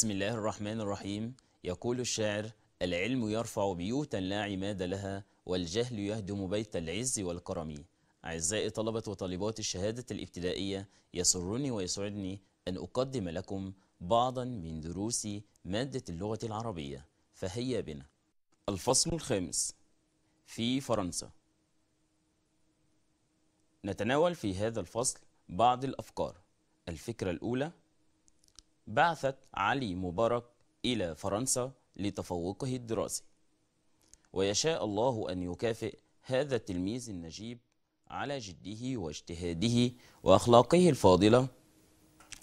بسم الله الرحمن الرحيم يقول الشاعر العلم يرفع بيوتا لا عماد لها والجهل يهدم بيت العز والكرم أعزائي طلبة وطالبات الشهادة الابتدائية يسرني ويسعدني أن أقدم لكم بعضا من دروس مادة اللغة العربية فهيا بنا الفصل الخامس في فرنسا نتناول في هذا الفصل بعض الأفكار الفكرة الأولى بعثت علي مبارك إلى فرنسا لتفوقه الدراسي ويشاء الله أن يكافئ هذا التلميذ النجيب على جده واجتهاده وأخلاقه الفاضلة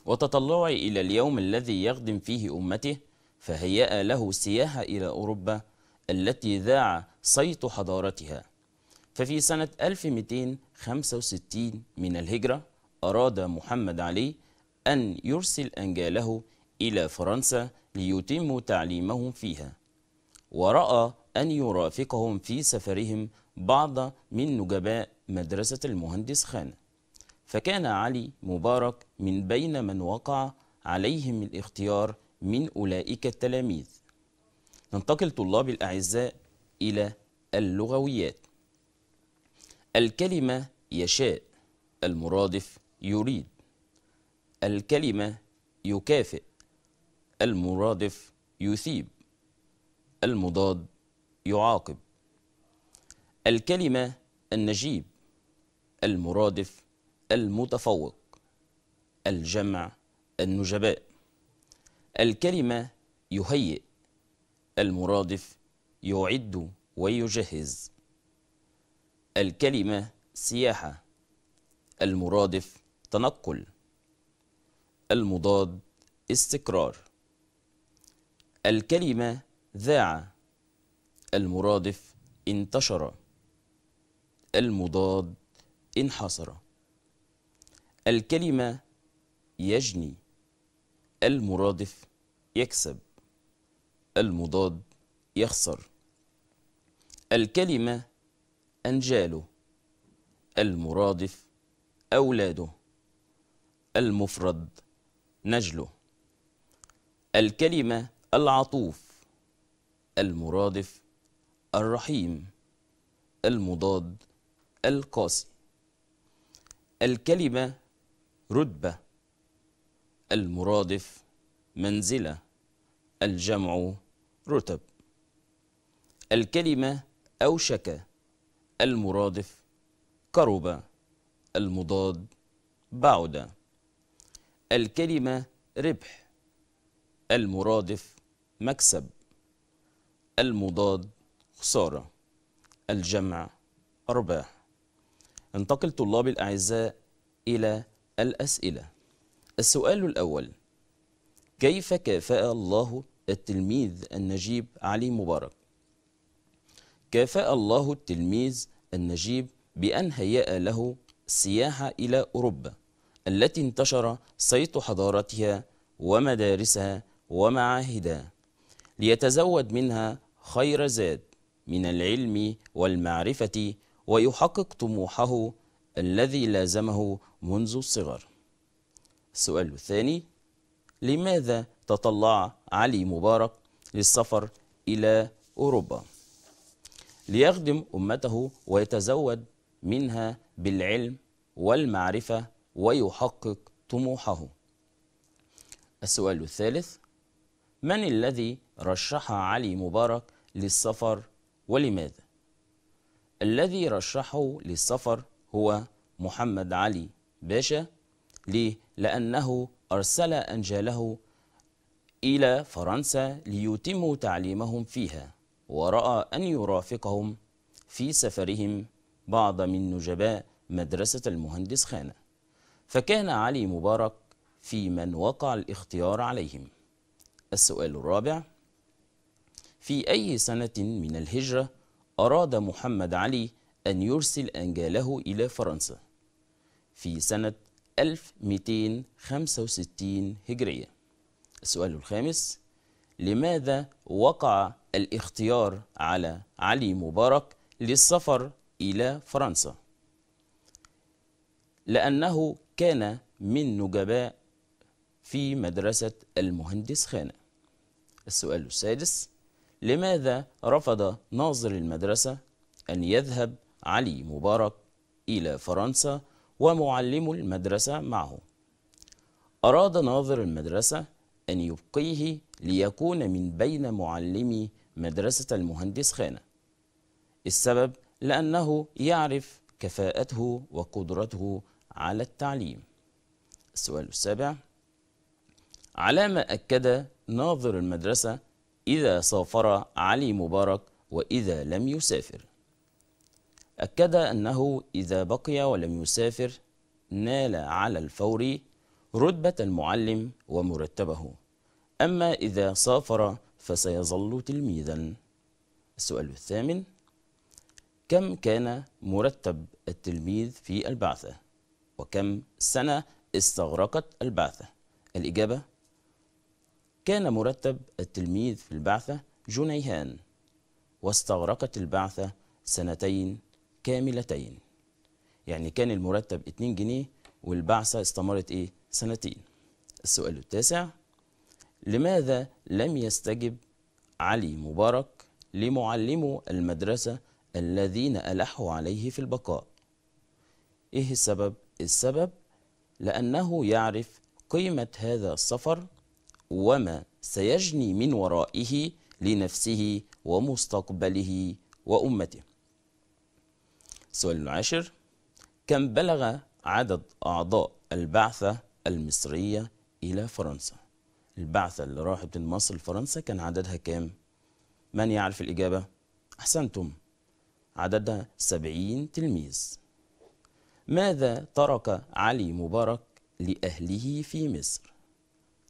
وتطلعه إلى اليوم الذي يخدم فيه أمته فهيأ له سياحة إلى أوروبا التي ذاع صيت حضارتها ففي سنة 1265 من الهجرة أراد محمد علي أن يرسل أنجاله إلى فرنسا ليتم تعليمهم فيها ورأى أن يرافقهم في سفرهم بعض من نجباء مدرسة المهندس خان فكان علي مبارك من بين من وقع عليهم الاختيار من أولئك التلاميذ ننتقل طلاب الأعزاء إلى اللغويات الكلمة يشاء المرادف يريد الكلمة يكافئ المرادف يثيب المضاد يعاقب الكلمة النجيب المرادف المتفوق الجمع النجباء الكلمة يهيئ المرادف يعد ويجهز الكلمة سياحة المرادف تنقل المضاد استقرار الكلمة ذاع المرادف انتشر المضاد انحصر الكلمة يجني المرادف يكسب المضاد يخسر الكلمة أنجاله المرادف أولاده المفرد نجله الكلمة العطوف المرادف الرحيم المضاد القاسي الكلمة رتبة المرادف منزلة الجمع رتب الكلمة أوشك المرادف كرب المضاد بعد الكلمة ربح المرادف مكسب المضاد خسارة الجمع أرباح انتقل طلاب الأعزاء إلى الأسئلة السؤال الأول كيف كافأ الله التلميذ النجيب علي مبارك كافأ الله التلميذ النجيب بأن هيأ له سياحة إلى أوروبا التي انتشر صيت حضارتها ومدارسها ومعاهدها ليتزود منها خير زاد من العلم والمعرفة ويحقق طموحه الذي لازمه منذ الصغر السؤال الثاني لماذا تطلع علي مبارك للسفر إلى أوروبا ليخدم أمته ويتزود منها بالعلم والمعرفة ويحقق طموحه السؤال الثالث من الذي رشح علي مبارك للسفر ولماذا الذي رشحه للسفر هو محمد علي باشا ليه لانه ارسل انجاله الى فرنسا ليتموا تعليمهم فيها وراى ان يرافقهم في سفرهم بعض من نجباء مدرسه المهندس خانه فكان علي مبارك في من وقع الاختيار عليهم السؤال الرابع في أي سنة من الهجرة أراد محمد علي أن يرسل أنجاله إلى فرنسا في سنة 1265 هجرية السؤال الخامس لماذا وقع الاختيار على علي مبارك للسفر إلى فرنسا؟ لأنه كان من نجباء في مدرسة المهندس خانة السؤال السادس لماذا رفض ناظر المدرسة أن يذهب علي مبارك إلى فرنسا ومعلم المدرسة معه أراد ناظر المدرسة أن يبقيه ليكون من بين معلمي مدرسة المهندس خانة السبب لأنه يعرف كفاءته وقدرته على التعليم السؤال السابع على ما أكد ناظر المدرسة إذا سافر علي مبارك وإذا لم يسافر أكد أنه إذا بقي ولم يسافر نال على الفور رتبة المعلم ومرتبه أما إذا سافر فسيظل تلميذا السؤال الثامن كم كان مرتب التلميذ في البعثة وكم سنة استغرقت البعثة الإجابة كان مرتب التلميذ في البعثة جنيهان واستغرقت البعثة سنتين كاملتين يعني كان المرتب 2 جنيه والبعثة استمرت إيه؟ سنتين السؤال التاسع لماذا لم يستجب علي مبارك لمعلمو المدرسة الذين ألحوا عليه في البقاء إيه السبب؟ السبب لأنه يعرف قيمة هذا السفر وما سيجني من ورائه لنفسه ومستقبله وأمته السؤال العاشر كم بلغ عدد أعضاء البعثة المصرية إلى فرنسا البعثة اللي راحت من مصر لفرنسا كان عددها كام من يعرف الإجابة أحسنتم عددها سبعين تلميذ ماذا ترك علي مبارك لأهله في مصر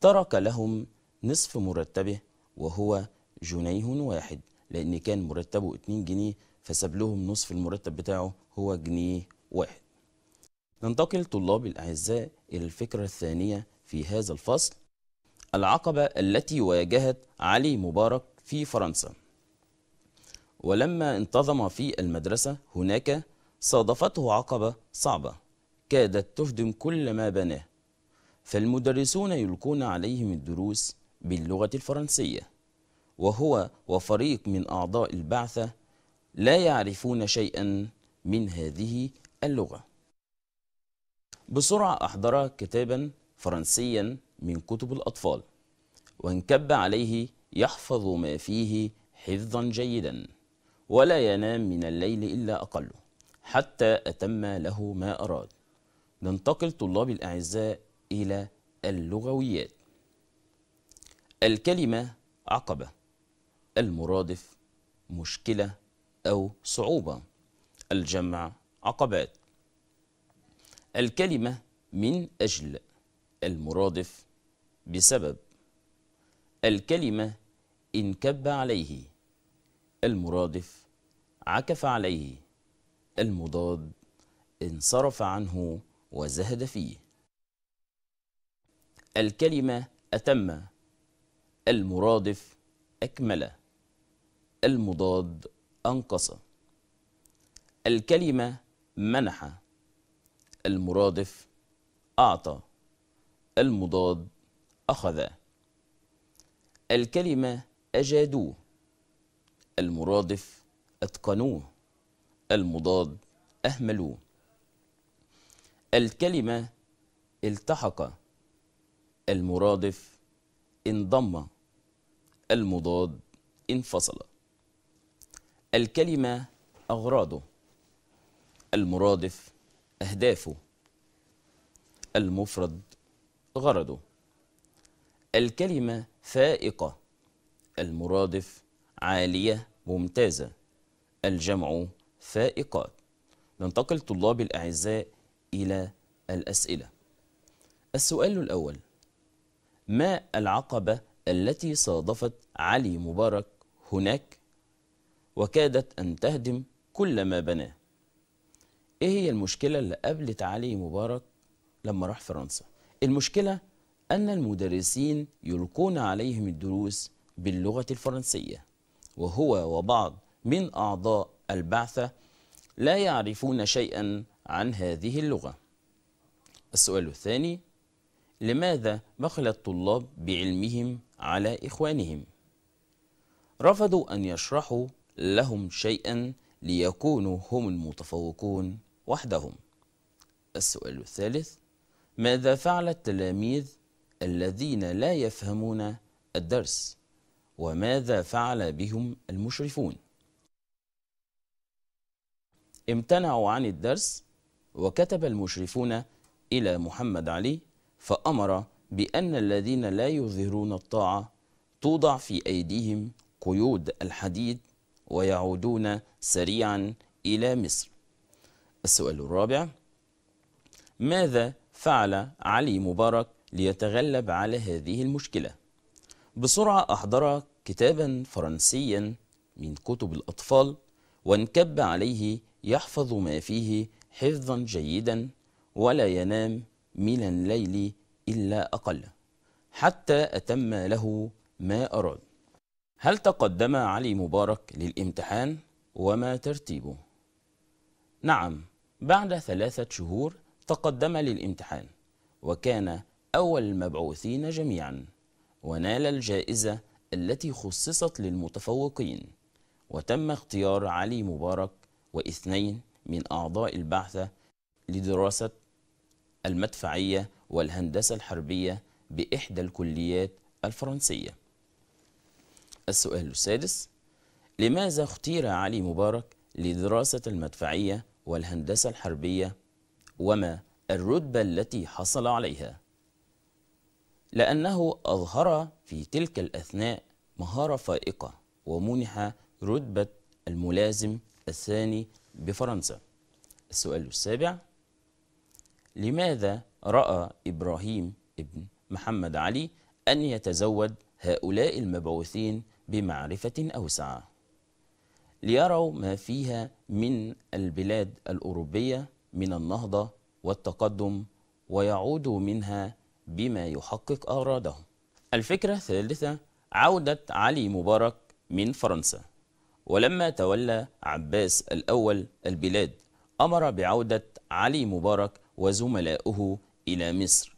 ترك لهم نصف مرتبه وهو جنيه واحد لأن كان مرتبه 2 جنيه فساب لهم نصف المرتب بتاعه هو جنيه واحد ننتقل طلاب الأعزاء إلى الفكرة الثانية في هذا الفصل العقبة التي واجهت علي مبارك في فرنسا ولما انتظم في المدرسة هناك صادفته عقبة صعبة كادت تهدم كل ما بناه فالمدرسون يلقون عليهم الدروس باللغة الفرنسية وهو وفريق من أعضاء البعثة لا يعرفون شيئا من هذه اللغة بسرعة أحضر كتابا فرنسيا من كتب الأطفال وانكب عليه يحفظ ما فيه حفظا جيدا ولا ينام من الليل إلا أقله حتى أتم له ما أراد ننتقل طلابي الأعزاء إلى اللغويات الكلمة عقبة المرادف مشكلة أو صعوبة الجمع عقبات الكلمة من أجل المرادف بسبب الكلمة انكب عليه المرادف عكف عليه المضاد انصرف عنه وزهد فيه الكلمة أتم المرادف أكمل المضاد أنقص الكلمة منح المرادف أعطى المضاد أخذ الكلمة أجادوه المرادف أتقنوه المضاد أهملوه الكلمة التحق المرادف انضم المضاد انفصل الكلمة أغراضه المرادف أهدافه المفرد غرضه الكلمة فائقة المرادف عالية ممتازة الجمع فائقات ننتقل طلاب الأعزاء إلى الأسئلة السؤال الأول ما العقبة التي صادفت علي مبارك هناك وكادت أن تهدم كل ما بناه إيه هي المشكلة اللي قابلت علي مبارك لما راح فرنسا المشكلة أن المدرسين يلقون عليهم الدروس باللغة الفرنسية وهو وبعض من أعضاء البعثة لا يعرفون شيئا عن هذه اللغة السؤال الثاني لماذا بخل الطلاب بعلمهم على إخوانهم؟ رفضوا أن يشرحوا لهم شيئا ليكونوا هم المتفوقون وحدهم السؤال الثالث ماذا فعل التلاميذ الذين لا يفهمون الدرس وماذا فعل بهم المشرفون امتنعوا عن الدرس وكتب المشرفون إلى محمد علي فأمر بأن الذين لا يظهرون الطاعة توضع في أيديهم قيود الحديد ويعودون سريعا إلى مصر السؤال الرابع ماذا فعل علي مبارك ليتغلب على هذه المشكلة؟ بسرعة أحضر كتابا فرنسيا من كتب الأطفال وانكب عليه يحفظ ما فيه حفظا جيدا ولا ينام من الليل إلا أقل حتى أتم له ما أراد هل تقدم علي مبارك للامتحان وما ترتيبه؟ نعم بعد ثلاثة شهور تقدم للامتحان وكان أول المبعوثين جميعا ونال الجائزة التي خصصت للمتفوقين وتم اختيار علي مبارك واثنين من أعضاء البعثة لدراسة المدفعية والهندسة الحربية بإحدى الكليات الفرنسية السؤال السادس لماذا اختير علي مبارك لدراسة المدفعية والهندسة الحربية وما الرتبة التي حصل عليها لأنه أظهر في تلك الأثناء مهارة فائقة ومنح رتبة الملازم الثاني بفرنسا السؤال السابع لماذا رأى إبراهيم ابن محمد علي أن يتزود هؤلاء المبعوثين بمعرفة أوسع ليروا ما فيها من البلاد الأوروبية من النهضة والتقدم ويعودوا منها بما يحقق أرادهم الفكرة الثالثة عودة علي مبارك من فرنسا ولما تولى عباس الأول البلاد أمر بعودة علي مبارك وزملائه إلى مصر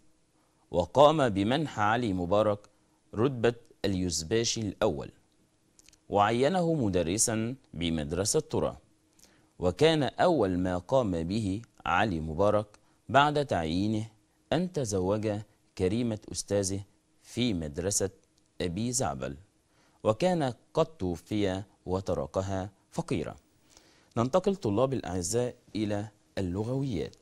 وقام بمنح علي مبارك رتبة اليزباشي الأول وعينه مدرسا بمدرسة ترى وكان أول ما قام به علي مبارك بعد تعيينه أن تزوج كريمة أستاذه في مدرسة أبي زعبل وكان قد توفي وتراكها فقيرة ننتقل طلاب الأعزاء إلى اللغويات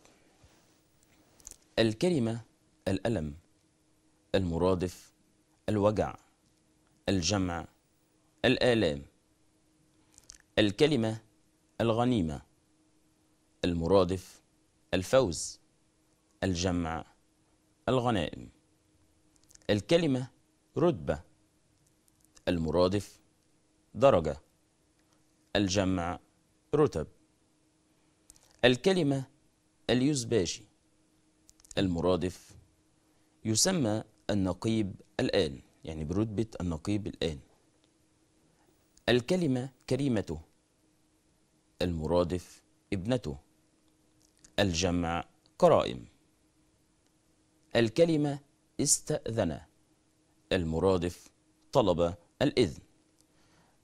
الكلمة الألم المرادف الوجع الجمع الآلام الكلمة الغنيمة المرادف الفوز الجمع الغنائم الكلمة رتبة المرادف درجة الجمع رتب الكلمة اليوزباشي المرادف يسمى النقيب الآن يعني برتبة النقيب الآن الكلمة كريمته المرادف ابنته الجمع كرائم الكلمة استأذن المرادف طلب الإذن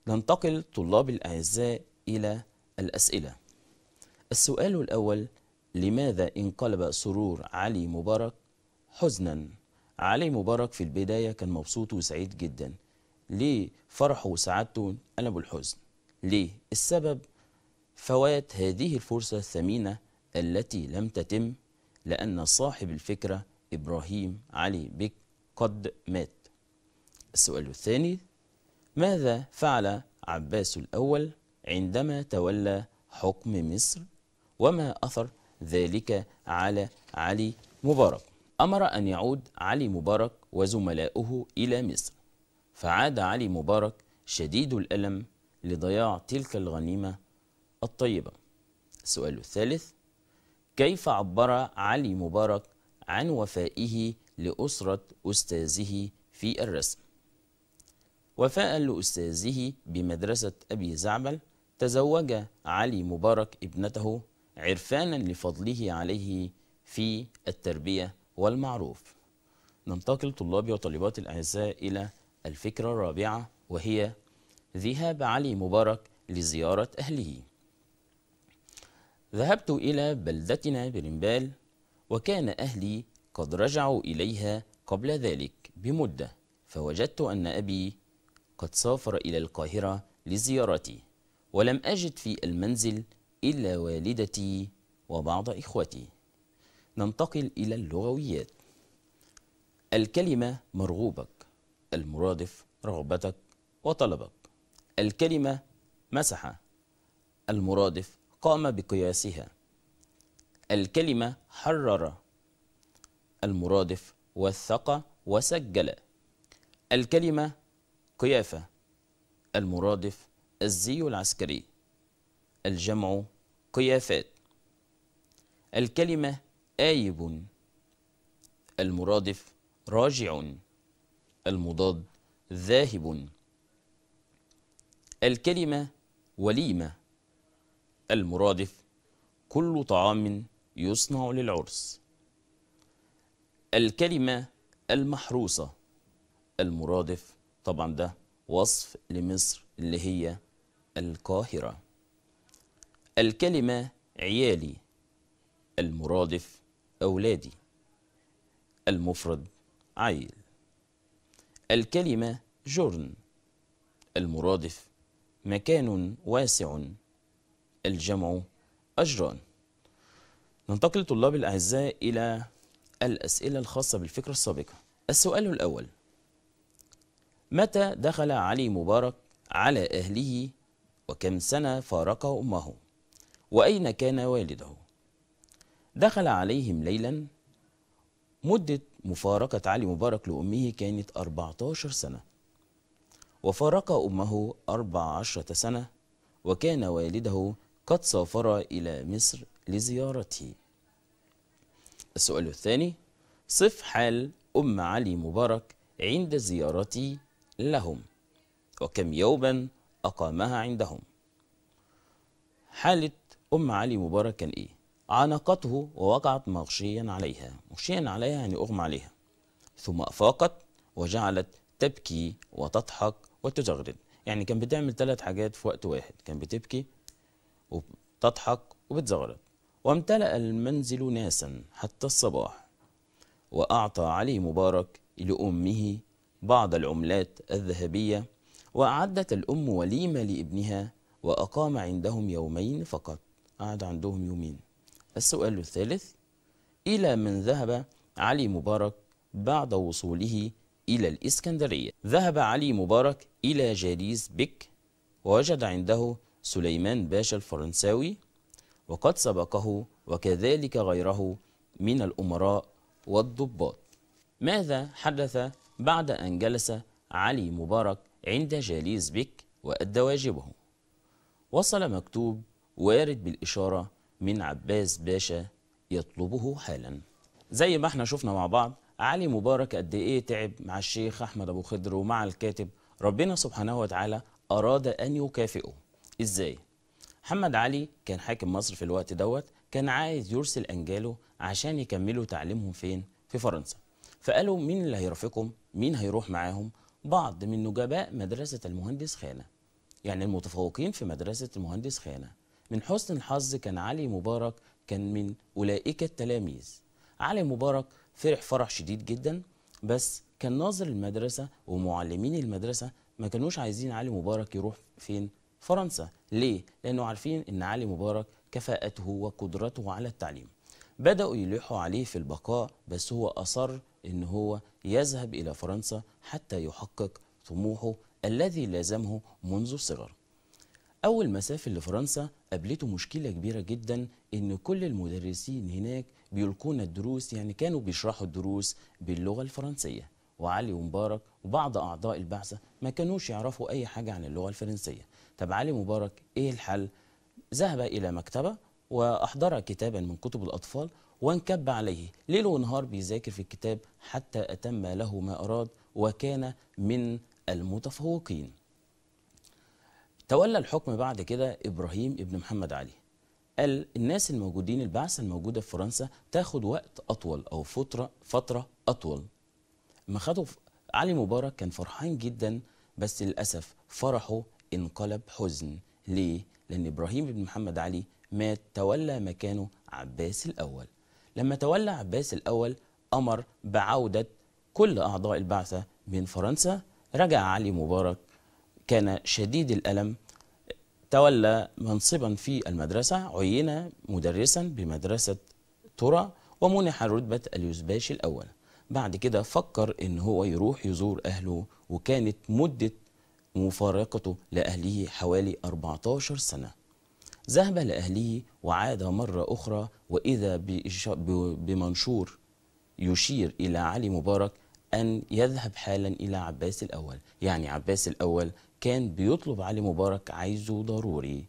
ننتقل طلاب الأعزاء إلى الأسئلة السؤال الأول لماذا انقلب سرور علي مبارك حزنا علي مبارك في البداية كان مبسوط وسعيد جدا ليه فرحه وسعادته انقلبوا الحزن ليه السبب فوات هذه الفرصة الثمينة التي لم تتم لأن صاحب الفكرة إبراهيم علي بك قد مات السؤال الثاني ماذا فعل عباس الأول عندما تولى حكم مصر وما أثر ذلك على علي مبارك أمر أن يعود علي مبارك وزملائه إلى مصر فعاد علي مبارك شديد الألم لضياع تلك الغنيمة الطيبة السؤال الثالث كيف عبر علي مبارك عن وفائه لأسرة أستاذه في الرسم وفاء لأستاذه بمدرسة أبي زعبل تزوج علي مبارك ابنته عرفانا لفضله عليه في التربية والمعروف ننتقل طلابي وطالبات الأعزاء إلى الفكرة الرابعة وهي ذهاب علي مبارك لزيارة أهله ذهبت إلى بلدتنا برمبال وكان أهلي قد رجعوا إليها قبل ذلك بمدة فوجدت أن أبي قد سافر إلى القاهرة لزيارتي ولم أجد في المنزل إلا والدتي وبعض إخوتي ننتقل إلى اللغويات الكلمة مرغوبك المرادف رغبتك وطلبك الكلمة مسح المرادف قام بقياسها الكلمة حرر المرادف وثق وسجل الكلمة قيافة المرادف الزي العسكري الجمع قيافات الكلمة آيب المرادف راجع المضاد ذاهب الكلمة وليمة المرادف كل طعام يصنع للعرس الكلمة المحروسة المرادف طبعا ده وصف لمصر اللي هي القاهرة الكلمة عيالي المرادف أولادي المفرد عيل الكلمة جرن المرادف مكان واسع الجمع أجران ننتقل طلاب الأعزاء إلى الأسئلة الخاصة بالفكرة السابقة السؤال الأول متى دخل علي مبارك على أهله وكم سنة فارق أمه وأين كان والده دخل عليهم ليلا مدة مفارقة علي مبارك لأمه كانت 14 سنة وفارق أمه 14 سنة وكان والده قد سافر إلى مصر لزيارته السؤال الثاني صف حال أم علي مبارك عند زيارته لهم وكم يوما أقامها عندهم حالة أم علي مبارك كان إيه عانقته ووقعت مغشيا عليها مغشيا عليها يعني أغمى عليها ثم أفاقت وجعلت تبكي وتضحك وتجغرد يعني كان بتعمل ثلاث حاجات في وقت واحد كان بتبكي وبتضحك وبتزغرد وامتلأ المنزل ناسا حتى الصباح وأعطى علي مبارك لأمه بعض العملات الذهبية وأعدت الأم وليمة لابنها وأقام عندهم يومين فقط قعد عندهم يومين السؤال الثالث إلى من ذهب علي مبارك بعد وصوله إلى الإسكندرية ذهب علي مبارك إلى جاليس بك ووجد عنده سليمان باشا الفرنساوي وقد سبقه وكذلك غيره من الأمراء والضباط ماذا حدث بعد أن جلس علي مبارك عند جاليس بك وأدى واجبه وصل مكتوب وارد بالإشارة من عباس باشا يطلبه حالا زي ما احنا شفنا مع بعض علي مبارك قد ايه تعب مع الشيخ أحمد أبو خضر ومع الكاتب ربنا سبحانه وتعالى أراد أن يكافئه إزاي؟ محمد علي كان حاكم مصر في الوقت دوت كان عايز يرسل أنجاله عشان يكملوا تعليمهم فين؟ في فرنسا فقالوا مين اللي هيرافقهم؟ مين هيروح معاهم بعض من نجباء مدرسة المهندس خانة يعني المتفوقين في مدرسة المهندس خانة من حسن الحظ كان علي مبارك كان من أولئك التلاميذ علي مبارك فرح فرح شديد جدا بس كان ناظر المدرسة ومعلمين المدرسة ما كانوش عايزين علي مبارك يروح فين فرنسا ليه؟ لأنه عارفين أن علي مبارك كفاءته وقدرته على التعليم بدأوا يلوحوا عليه في البقاء بس هو أصر ان هو يذهب الى فرنسا حتى يحقق طموحه الذي لازمه منذ الصغر اول ما سافر لفرنسا قابلته مشكله كبيره جدا ان كل المدرسين هناك بيلقون الدروس يعني كانوا بيشرحوا الدروس باللغه الفرنسيه وعلي ومبارك وبعض اعضاء البعثه ما كانوش يعرفوا اي حاجه عن اللغه الفرنسيه طب علي مبارك ايه الحل ذهب الى مكتبه واحضر كتابا من كتب الاطفال وانكب عليه ليل ونهار بيذاكر في الكتاب حتى أتم له ما أراد وكان من المتفوقين تولى الحكم بعد كده إبراهيم ابن محمد علي قال الناس الموجودين البعثة الموجودة في فرنسا تاخد وقت أطول أو فترة فترة أطول ما خدوا علي مبارك كان فرحان جدا بس للأسف فرحه انقلب حزن ليه؟ لأن إبراهيم بن محمد علي مات تولى مكانه عباس الأول لما تولى عباس الأول أمر بعودة كل أعضاء البعثة من فرنسا رجع علي مبارك كان شديد الألم تولى منصبا في المدرسة عين مدرسا بمدرسة ترى ومنح رتبة اليوزباشي الأول بعد كده فكر إن هو يروح يزور أهله وكانت مدة مفارقته لأهله حوالي 14 سنة ذهب لأهله وعاد مرة أخرى وإذا بمنشور يشير إلى علي مبارك أن يذهب حالا إلى عباس الأول يعني عباس الأول كان بيطلب علي مبارك عايزه ضروري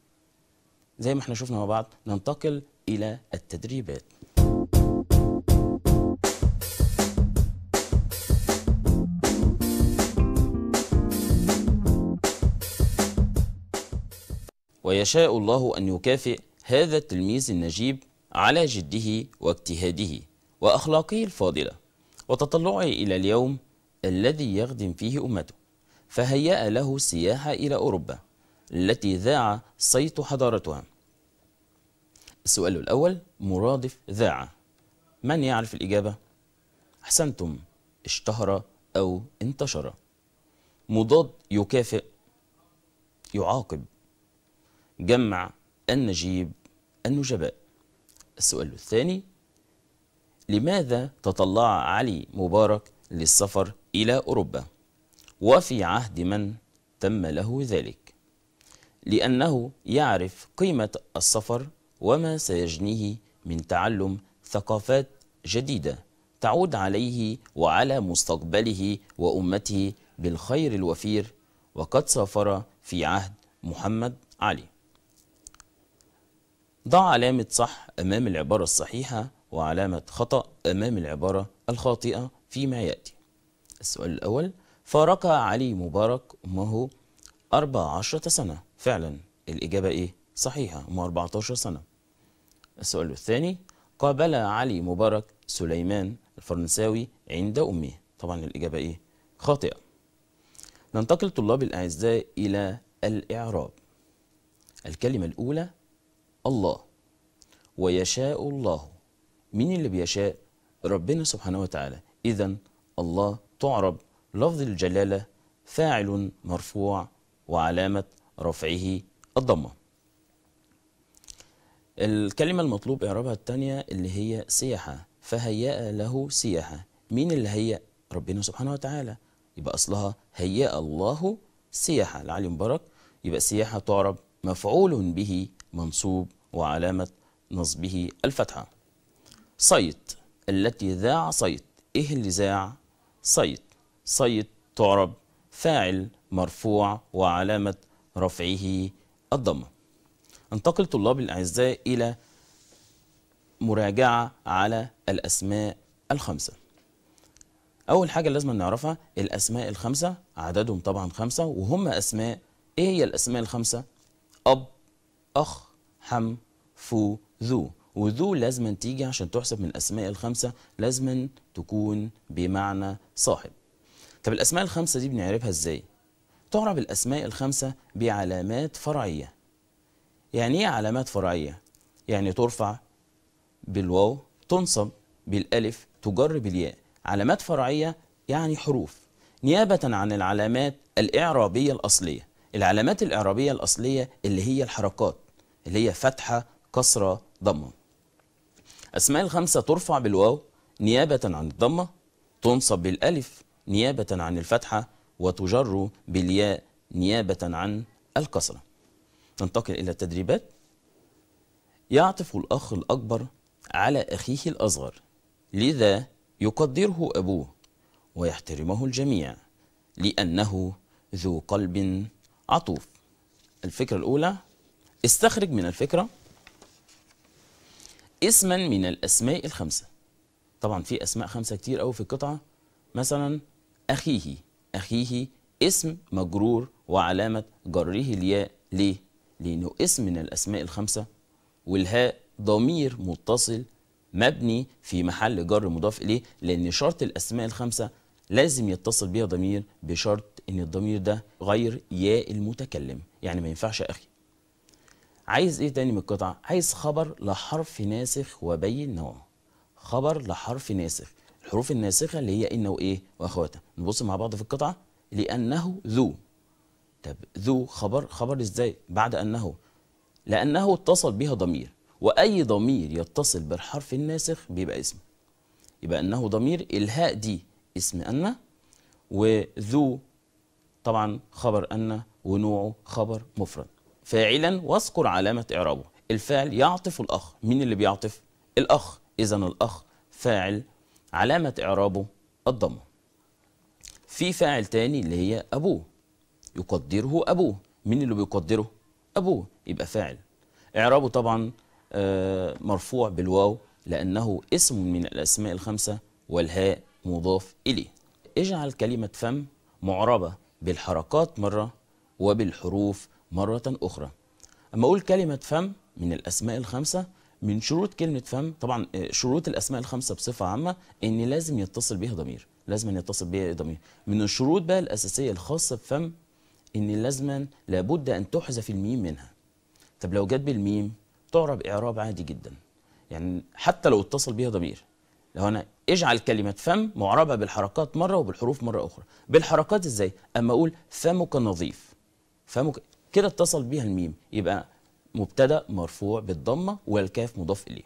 زي ما احنا شفنا مع بعض ننتقل إلى التدريبات ويشاء الله أن يكافئ هذا التلميذ النجيب على جده واجتهاده وأخلاقه الفاضلة وتطلعه إلى اليوم الذي يخدم فيه أمته فهيأ له السياحة إلى أوروبا التي ذاع صيت حضارتها السؤال الأول مرادف ذاع من يعرف الإجابة؟ أحسنتم اشتهر أو انتشر مضاد يكافئ يعاقب جمع النجيب النجباء السؤال الثاني لماذا تطلع علي مبارك للسفر إلى أوروبا وفي عهد من تم له ذلك لأنه يعرف قيمة السفر وما سيجنيه من تعلم ثقافات جديدة تعود عليه وعلى مستقبله وأمته بالخير الوفير وقد سافر في عهد محمد علي ضع علامة صح أمام العبارة الصحيحة وعلامة خطأ أمام العبارة الخاطئة فيما يأتي السؤال الأول فارق علي مبارك أمه 14 سنة فعلا الإجابة إيه؟ صحيحة أمه 14 سنة السؤال الثاني قابل علي مبارك سليمان الفرنساوي عند أمه طبعا الإجابة إيه؟ خاطئة ننتقل طلاب الأعزاء إلى الإعراب الكلمة الأولى الله ويشاء الله مين اللي بيشاء ربنا سبحانه وتعالى إذا الله تعرب لفظ الجلالة فاعل مرفوع وعلامة رفعه الضمة الكلمة المطلوب إعرابها الثانية اللي هي سياحة فهيأ له سياحة مين اللي هيأ ربنا سبحانه وتعالى يبقى أصلها هيأ الله سياحة لعلي مبارك يبقى سياحة تعرب مفعول به منصوب وعلامة نصبه الفتحة صيت التي ذاع صيت إيه اللي ذاع صيت صيت تعرب فاعل مرفوع وعلامة رفعه الضمة انتقل طلاب الأعزاء إلى مراجعة على الأسماء الخمسة أول حاجة لازم نعرفها الأسماء الخمسة عددهم طبعا خمسة وهم أسماء إيه هي الأسماء الخمسة أب أخ حم فو ذو وذو لازم تيجي عشان تحسب من الأسماء الخمسة لازم تكون بمعنى صاحب طب الأسماء الخمسة دي بنعرفها إزاي؟ تعرف الأسماء الخمسة بعلامات فرعية يعني إيه علامات فرعية؟ يعني ترفع بالواو تنصب بالألف تجر بالياء علامات فرعية يعني حروف نيابة عن العلامات الإعرابية الأصلية العلامات الإعرابية الأصلية اللي هي الحركات اللي هي فتحة كسرة ضمة أسماء الخمسة ترفع بالواو نيابة عن الضمة تنصب بالألف نيابة عن الفتحة وتجر بالياء نيابة عن الكسرة ننتقل إلى التدريبات يعطف الأخ الأكبر على أخيه الأصغر لذا يقدره أبوه ويحترمه الجميع لأنه ذو قلب عطوف الفكرة الأولى استخرج من الفكرة اسما من الأسماء الخمسة طبعا في أسماء خمسة كتير أو في القطعة مثلا أخيه أخيه اسم مجرور وعلامة جره الياء ليه؟ لأنه اسم من الأسماء الخمسة والهاء ضمير متصل مبني في محل جر مضاف إليه لأن شرط الأسماء الخمسة لازم يتصل بها ضمير بشرط إن الضمير ده غير ياء المتكلم يعني ما ينفعش أخي عايز ايه تاني من القطعه عايز خبر لحرف ناسخ وبين نوعه خبر لحرف ناسخ الحروف الناسخه اللي هي ان وايه واخواتها نبص مع بعض في القطعه لانه ذو طب ذو خبر خبر ازاي بعد انه لانه اتصل بها ضمير واي ضمير يتصل بالحرف الناسخ بيبقى اسم يبقى انه ضمير الهاء دي اسم ان وذو طبعا خبر ان ونوعه خبر مفرد فاعلا واذكر علامة إعرابه الفاعل يعطف الأخ مين اللي بيعطف؟ الأخ إذا الأخ فاعل علامة إعرابه الضمة في فاعل تاني اللي هي أبوه يقدره أبوه مين اللي بيقدره؟ أبوه يبقى فاعل إعرابه طبعا آه، مرفوع بالواو لأنه اسم من الأسماء الخمسة والهاء مضاف إليه اجعل كلمة فم معربة بالحركات مرة وبالحروف مرة أخرى أما أقول كلمة فم من الأسماء الخمسة من شروط كلمة فم طبعا آه، شروط الأسماء الخمسة بصفة عامة إن لازم يتصل بها ضمير لازم أن يتصل بها ضمير من الشروط بقى الأساسية الخاصة بفم إن لازما لابد أن تحذف الميم منها طب لو جت بالميم تعرب إعراب عادي جدا يعني حتى لو اتصل بها ضمير لو أنا اجعل كلمة فم معربة بالحركات مرة وبالحروف مرة أخرى بالحركات إزاي؟ أما أقول فمك نظيف فمك كده اتصل بيها الميم يبقى مبتدا مرفوع بالضمه والكاف مضاف اليه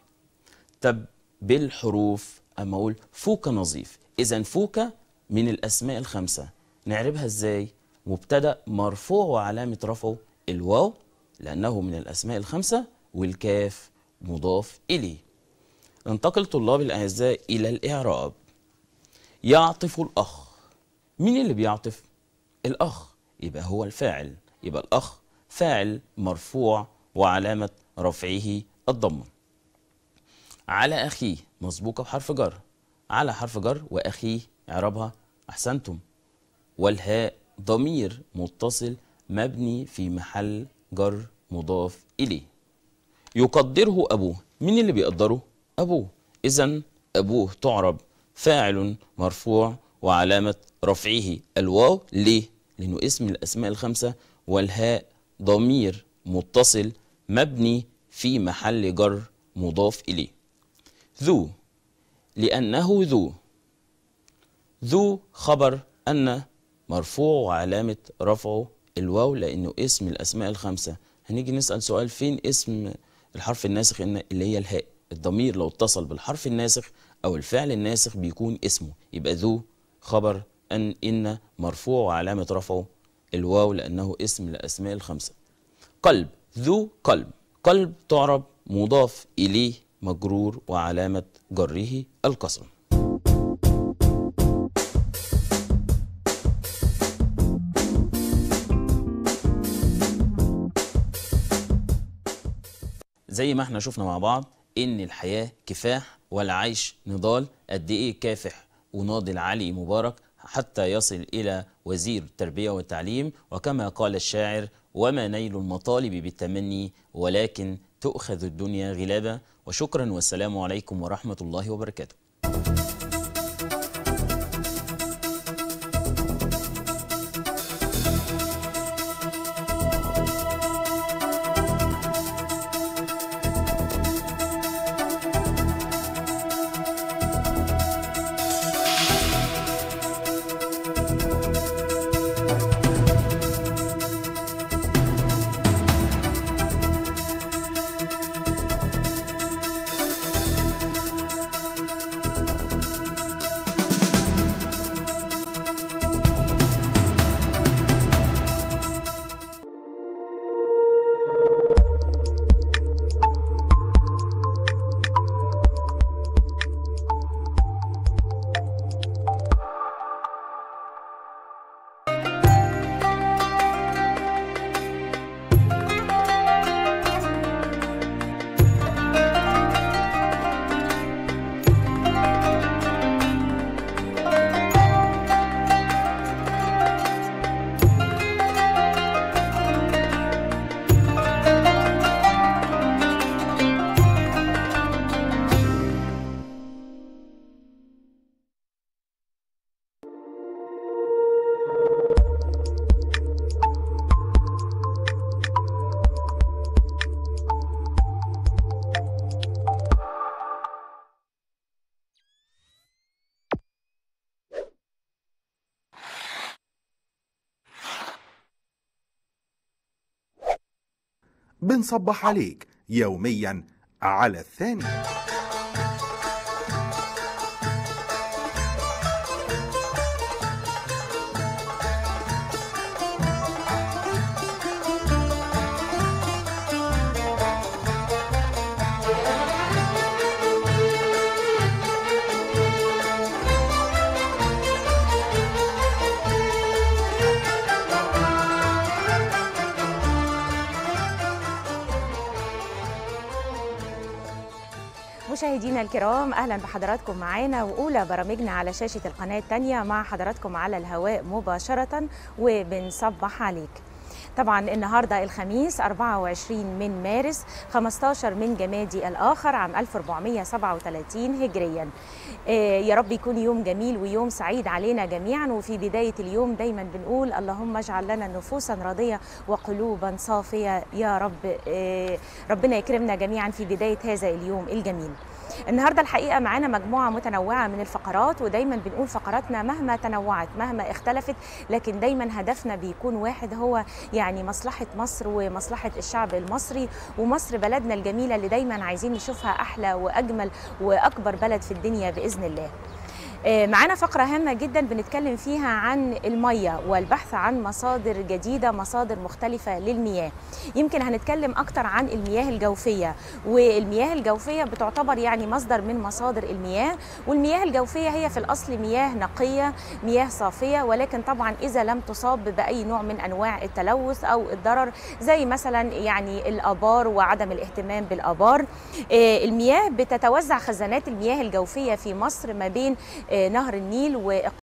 طب بالحروف اما اقول فوكا نظيف اذا فوكا من الاسماء الخمسه نعربها ازاي مبتدا مرفوع وعلامه رفعه الواو لانه من الاسماء الخمسه والكاف مضاف اليه ننتقل طلاب الاعزاء الى الاعراب يعطف الاخ مين اللي بيعطف الاخ يبقى هو الفاعل يبقى الاخ فاعل مرفوع وعلامة رفعه الضمة على أخيه مسبوقة بحرف جر على حرف جر وأخيه إعرابها أحسنتم والهاء ضمير متصل مبني في محل جر مضاف إليه يقدره أبوه مين اللي بيقدره؟ أبوه إذا أبوه تعرب فاعل مرفوع وعلامة رفعه الواو ليه؟ لأنه اسم الأسماء الخمسة والهاء ضمير متصل مبني في محل جر مضاف إليه ذو لأنه ذو ذو خبر أن مرفوع وعلامة رفعه الواو لأنه اسم الأسماء الخمسة هنيجي نسأل سؤال فين اسم الحرف الناسخ اللي هي الهاء الضمير لو اتصل بالحرف الناسخ أو الفعل الناسخ بيكون اسمه يبقى ذو خبر أن إن مرفوع وعلامة رفعه الواو لأنه اسم لأسماء الخمسة قلب ذو قلب قلب تعرب مضاف إليه مجرور وعلامة جره القسم زي ما احنا شفنا مع بعض ان الحياة كفاح والعيش نضال قد ايه كافح وناضل علي مبارك حتى يصل إلى وزير التربية والتعليم وكما قال الشاعر وما نيل المطالب بالتمني ولكن تؤخذ الدنيا غلابة وشكرا والسلام عليكم ورحمة الله وبركاته بنصبح عليك يوميا على الثاني مشاهدينا الكرام اهلا بحضراتكم معانا واولى برامجنا على شاشه القناه الثانيه مع حضراتكم على الهواء مباشره وبنصبح عليك طبعا النهارده الخميس 24 من مارس 15 من جمادي الاخر عام 1437 هجريا آه، يا رب يكون يوم جميل ويوم سعيد علينا جميعا وفي بدايه اليوم دايما بنقول اللهم اجعل لنا نفوسا راضيه وقلوبا صافيه يا رب آه، ربنا يكرمنا جميعا في بدايه هذا اليوم الجميل النهارده الحقيقه معانا مجموعه متنوعه من الفقرات ودايما بنقول فقراتنا مهما تنوعت مهما اختلفت لكن دايما هدفنا بيكون واحد هو يعني مصلحه مصر ومصلحه الشعب المصري ومصر بلدنا الجميله اللي دايما عايزين نشوفها احلى واجمل واكبر بلد في الدنيا باذن الله آه، معانا فقرة هامة جدا بنتكلم فيها عن المية والبحث عن مصادر جديدة مصادر مختلفة للمياه يمكن هنتكلم أكتر عن المياه الجوفية والمياه الجوفية بتعتبر يعني مصدر من مصادر المياه والمياه الجوفية هي في الأصل مياه نقية مياه صافية ولكن طبعا إذا لم تصاب بأي نوع من أنواع التلوث أو الضرر زي مثلا يعني الآبار وعدم الاهتمام بالآبار آه، المياه بتتوزع خزانات المياه الجوفية في مصر ما بين آه، نهر النيل و